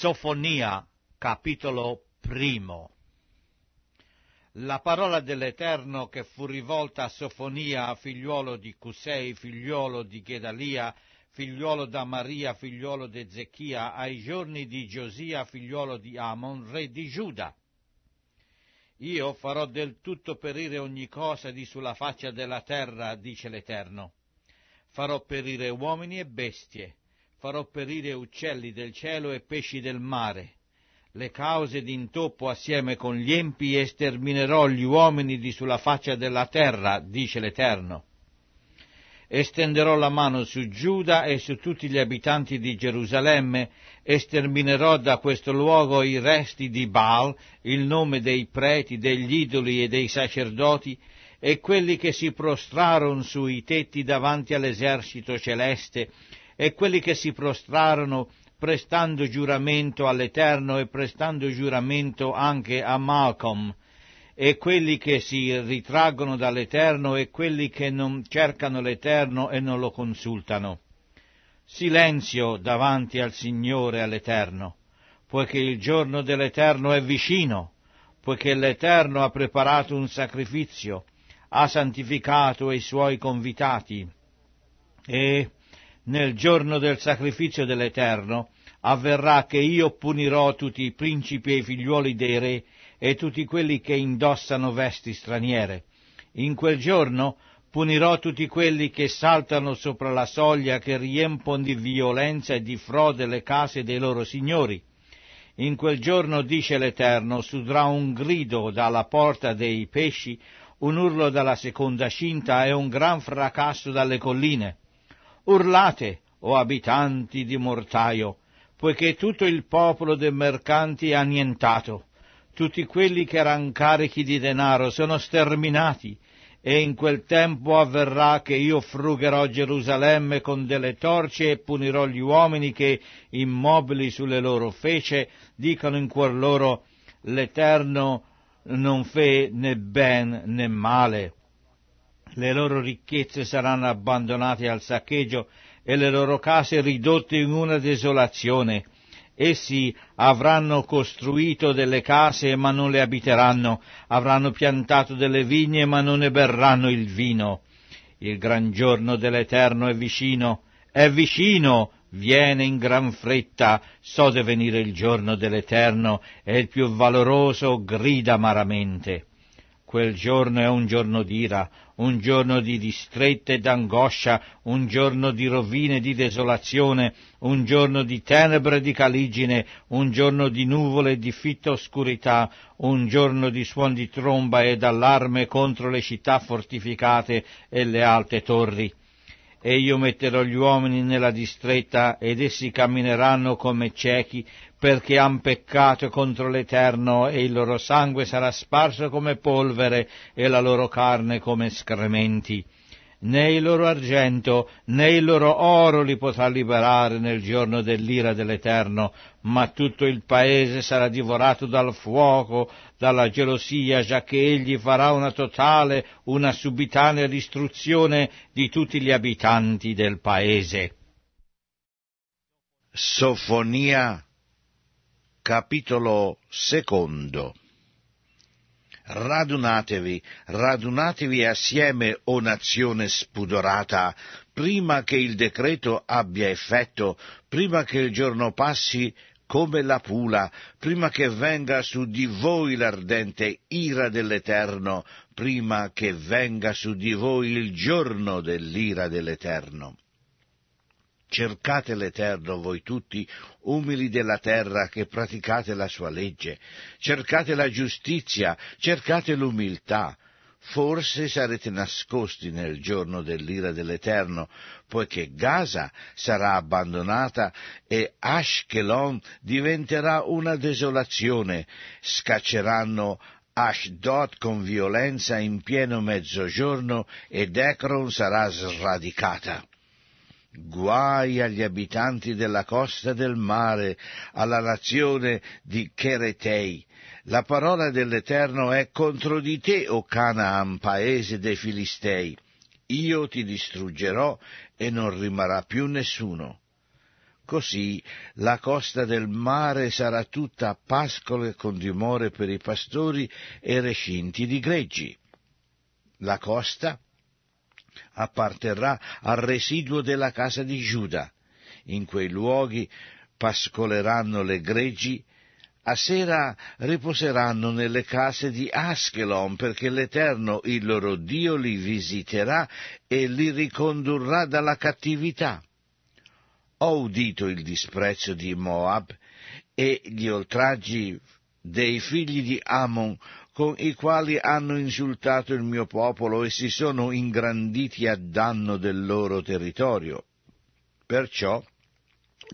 Sofonia, capitolo primo. La parola dell'Eterno che fu rivolta a Sofonia, figliuolo di Cusei, figliuolo di Gedalia, figliuolo da Maria, figliuolo di Ezechia, ai giorni di Giosia, figliuolo di Amon, re di Giuda. Io farò del tutto perire ogni cosa di sulla faccia della terra, dice l'Eterno. Farò perire uomini e bestie, farò perire uccelli del cielo e pesci del mare. Le cause d'intoppo assieme con gli empi esterminerò gli uomini di sulla faccia della terra, dice l'Eterno. Estenderò la mano su Giuda e su tutti gli abitanti di Gerusalemme esterminerò da questo luogo i resti di Baal, il nome dei preti, degli idoli e dei sacerdoti, e quelli che si prostrarono sui tetti davanti all'esercito celeste e quelli che si prostrarono prestando giuramento all'Eterno e prestando giuramento anche a Malcolm, e quelli che si ritraggono dall'Eterno e quelli che non cercano l'Eterno e non lo consultano. Silenzio davanti al Signore e all'Eterno, poiché il giorno dell'Eterno è vicino, poiché l'Eterno ha preparato un sacrificio, ha santificato i suoi convitati. E nel giorno del sacrificio dell'Eterno, avverrà che io punirò tutti i principi e i figliuoli dei re e tutti quelli che indossano vesti straniere. In quel giorno punirò tutti quelli che saltano sopra la soglia, che riempon di violenza e di frode le case dei loro signori. In quel giorno, dice l'Eterno, sudrà un grido dalla porta dei pesci, un urlo dalla seconda cinta e un gran fracasso dalle colline. Urlate, o abitanti di mortaio, poiché tutto il popolo dei mercanti è annientato, tutti quelli che eran carichi di denaro sono sterminati, e in quel tempo avverrà che io frugherò Gerusalemme con delle torce e punirò gli uomini che, immobili sulle loro fece, dicono in cuor loro, l'Eterno non fe né ben né male le loro ricchezze saranno abbandonate al saccheggio e le loro case ridotte in una desolazione. Essi avranno costruito delle case ma non le abiteranno, avranno piantato delle vigne ma non ne berranno il vino. Il gran giorno dell'Eterno è vicino, è vicino, viene in gran fretta, so venire il giorno dell'Eterno e il più valoroso grida amaramente. Quel giorno è un giorno d'ira, un giorno di distrette e d'angoscia, un giorno di rovine e di desolazione, un giorno di tenebre e di caligine, un giorno di nuvole e di fitta oscurità, un giorno di suon di tromba ed allarme contro le città fortificate e le alte torri. E io metterò gli uomini nella distretta, ed essi cammineranno come ciechi, perché han peccato contro l'Eterno, e il loro sangue sarà sparso come polvere, e la loro carne come scrementi né il loro argento né il loro oro li potrà liberare nel giorno dell'ira dell'Eterno, ma tutto il paese sarà divorato dal fuoco, dalla gelosia, già che egli farà una totale, una subitanea distruzione di tutti gli abitanti del paese. Sofonia capitolo secondo Radunatevi, radunatevi assieme, o nazione spudorata, prima che il decreto abbia effetto, prima che il giorno passi come la pula, prima che venga su di voi l'ardente ira dell'Eterno, prima che venga su di voi il giorno dell'ira dell'Eterno. Cercate l'Eterno voi tutti, umili della terra che praticate la sua legge, cercate la giustizia, cercate l'umiltà. Forse sarete nascosti nel giorno dell'ira dell'Eterno, poiché Gaza sarà abbandonata e Ashkelon diventerà una desolazione. Scacceranno Ashdod con violenza in pieno mezzogiorno ed Ekron sarà sradicata. Guai agli abitanti della costa del mare, alla nazione di Cheretei. La parola dell'Eterno è contro di te, o Canaan, paese dei Filistei. Io ti distruggerò e non rimarrà più nessuno. Così la costa del mare sarà tutta a pascole con dimore per i pastori e recinti di greggi. La costa apparterrà al residuo della casa di Giuda. In quei luoghi pascoleranno le greggi, a sera riposeranno nelle case di Askelon, perché l'Eterno, il loro Dio, li visiterà e li ricondurrà dalla cattività. Ho udito il disprezzo di Moab e gli oltraggi dei figli di Amon con i quali hanno insultato il mio popolo e si sono ingranditi a danno del loro territorio. Perciò,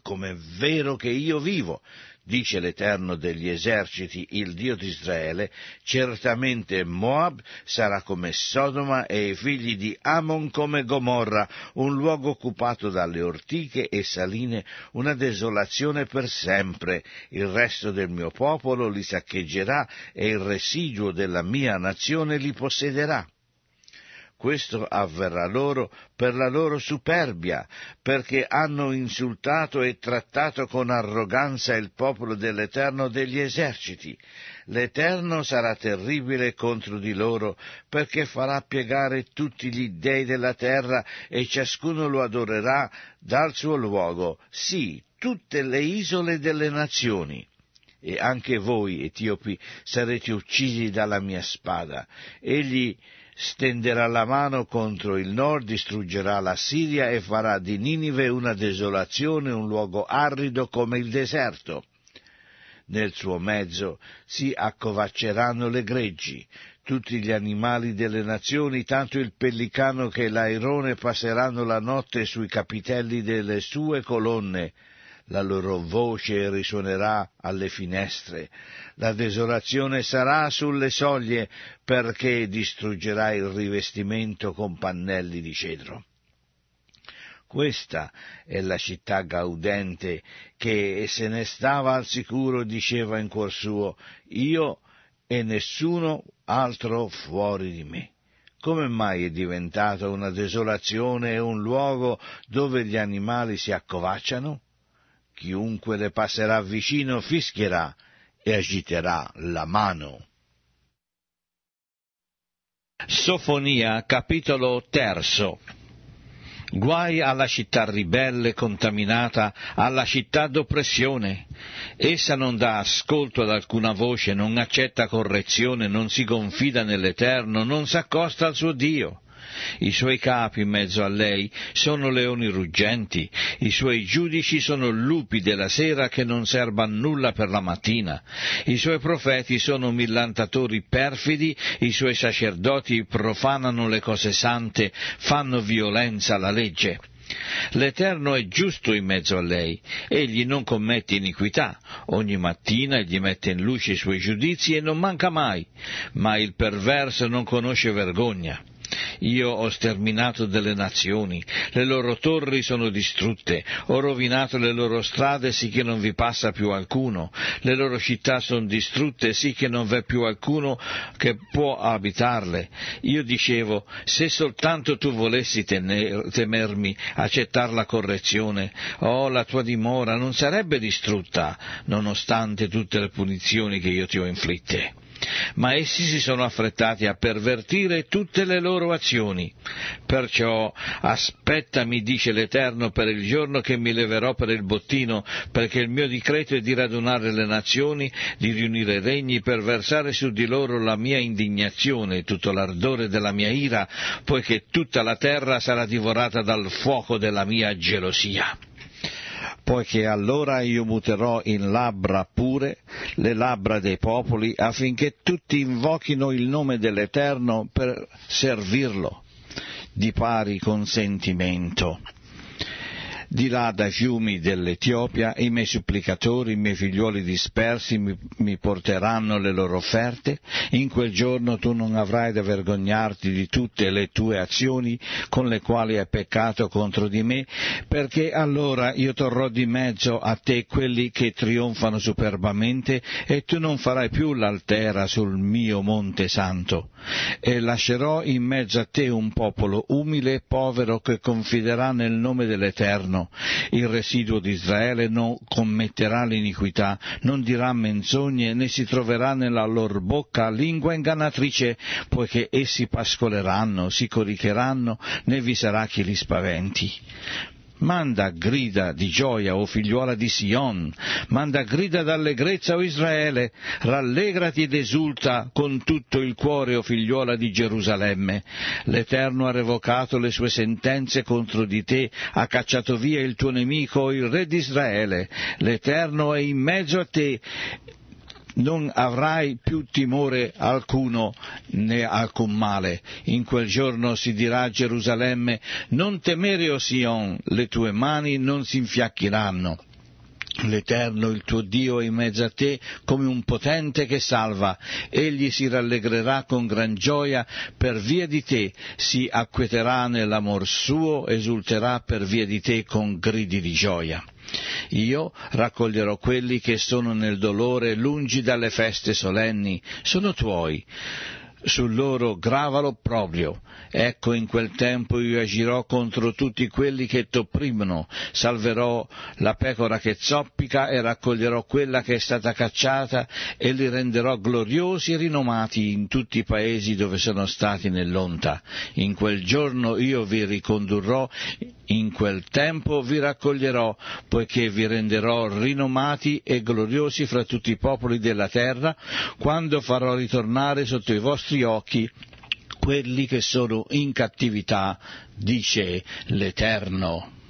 come è vero che io vivo, dice l'Eterno degli eserciti, il Dio di Israele, certamente Moab sarà come Sodoma e i figli di Amon come Gomorra, un luogo occupato dalle ortiche e saline, una desolazione per sempre. Il resto del mio popolo li saccheggerà e il residuo della mia nazione li possederà. Questo avverrà loro per la loro superbia, perché hanno insultato e trattato con arroganza il popolo dell'Eterno degli eserciti. L'Eterno sarà terribile contro di loro, perché farà piegare tutti gli dei della terra e ciascuno lo adorerà dal suo luogo, sì, tutte le isole delle nazioni e anche voi, etiopi, sarete uccisi dalla mia spada. Egli stenderà la mano contro il nord, distruggerà la Siria e farà di Ninive una desolazione, un luogo arido come il deserto. Nel suo mezzo si accovacceranno le greggi, tutti gli animali delle nazioni, tanto il pellicano che l'airone passeranno la notte sui capitelli delle sue colonne, la loro voce risuonerà alle finestre, la desolazione sarà sulle soglie perché distruggerà il rivestimento con pannelli di cedro. Questa è la città gaudente che, se ne stava al sicuro, diceva in cuor suo, io e nessuno altro fuori di me. Come mai è diventata una desolazione e un luogo dove gli animali si accovacciano? Chiunque le passerà vicino fischierà e agiterà la mano. Sofonia capitolo terzo Guai alla città ribelle contaminata, alla città d'oppressione. Essa non dà ascolto ad alcuna voce, non accetta correzione, non si confida nell'Eterno, non s'accosta al suo Dio. I suoi capi in mezzo a lei sono leoni ruggenti, i suoi giudici sono lupi della sera che non serba nulla per la mattina, i suoi profeti sono millantatori perfidi, i suoi sacerdoti profanano le cose sante, fanno violenza alla legge. L'Eterno è giusto in mezzo a lei, egli non commette iniquità, ogni mattina egli mette in luce i suoi giudizi e non manca mai, ma il perverso non conosce vergogna. Io ho sterminato delle nazioni, le loro torri sono distrutte, ho rovinato le loro strade sì che non vi passa più alcuno, le loro città sono distrutte sì che non v'è più alcuno che può abitarle. Io dicevo, se soltanto tu volessi tener, temermi, accettare la correzione, oh la tua dimora non sarebbe distrutta, nonostante tutte le punizioni che io ti ho inflitte ma essi si sono affrettati a pervertire tutte le loro azioni. Perciò aspettami, dice l'Eterno, per il giorno che mi leverò per il bottino, perché il mio decreto è di radunare le nazioni, di riunire regni, per versare su di loro la mia indignazione e tutto l'ardore della mia ira, poiché tutta la terra sarà divorata dal fuoco della mia gelosia poiché allora io muterò in labbra pure le labbra dei popoli affinché tutti invochino il nome dell'Eterno per servirlo di pari consentimento di là dai fiumi dell'Etiopia i miei supplicatori, i miei figlioli dispersi mi, mi, porteranno le loro offerte, in quel giorno tu non avrai da vergognarti di tutte le tue azioni con le quali hai peccato contro di me, perché allora io torrò di mezzo a te quelli che trionfano superbamente e tu non farai più l'altera sul mio monte santo, e lascerò in mezzo a te un popolo umile e povero che confiderà nel nome dell'Eterno il residuo di Israele non commetterà l'iniquità, non dirà menzogne, né si troverà nella lor bocca lingua ingannatrice, poiché essi pascoleranno, si coricheranno, né vi sarà chi li spaventi. Manda grida di gioia, o figliuola di Sion, manda grida d'allegrezza, o Israele, rallegrati ed esulta con tutto il cuore, o figliuola di Gerusalemme. L'Eterno ha revocato le sue sentenze contro di te, ha cacciato via il tuo nemico, il re di Israele. L'Eterno è in mezzo a te non avrai più timore alcuno né alcun male. In quel giorno si dirà a Gerusalemme, non temere, o Sion, le tue mani non si infiacchiranno L'Eterno, il tuo Dio, è in mezzo a te come un potente che salva. Egli si rallegrerà con gran gioia per via di te, si acqueterà nell'amor suo, esulterà per via di te con gridi di gioia. Io raccoglierò quelli che sono nel dolore lungi dalle feste solenni, sono tuoi sul loro grava l'opprobrio. Ecco in quel tempo io agirò contro tutti quelli che t'opprimono, salverò la pecora che zoppica e raccoglierò quella che è stata cacciata e li renderò gloriosi e rinomati in tutti i paesi dove sono stati nell'onta. In quel giorno io vi ricondurrò in quel tempo vi raccoglierò, poiché vi renderò rinomati e gloriosi fra tutti i popoli della terra, quando farò ritornare sotto i vostri occhi quelli che sono in cattività, dice l'Eterno.